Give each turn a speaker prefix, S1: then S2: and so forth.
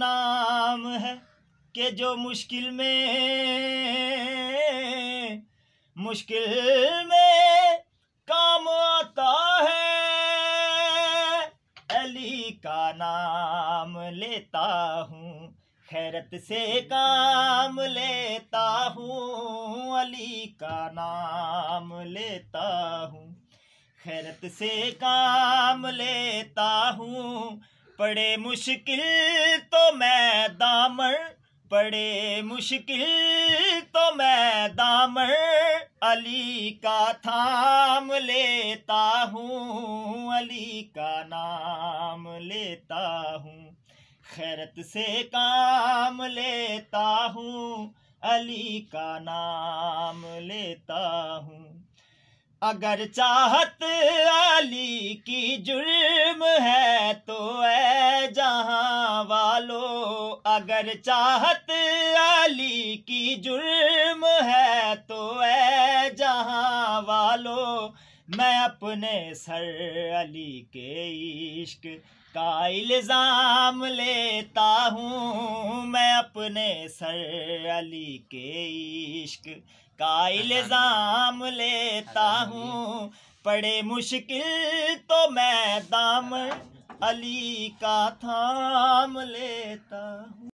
S1: नाम है कि जो मुश्किल में मुश्किल में काम आता है अली का नाम लेता हूँ खैरत से काम लेता हूँ अली का नाम लेता हूँ खैरत से काम लेता हूँ पड़े मुश्किल तो मैं दामर पड़े मुश्किल तो मैं दामर अली का थाम लेता हूँ अली का नाम लेता हूँ खैरत से काम लेता हूँ अली का नाम लेता हूँ अगर चाहत अली की जुड़ अगर चाहत अली की जुर्म है तो ऐ जहाँ वालो मैं अपने सर अली के इश्क का इल्ज़ाम लेता हूँ मैं अपने सर अली के इश्क का इल्ज़ाम लेता हूँ बड़े मुश्किल तो मैं दाम अली का थाम लेता हूँ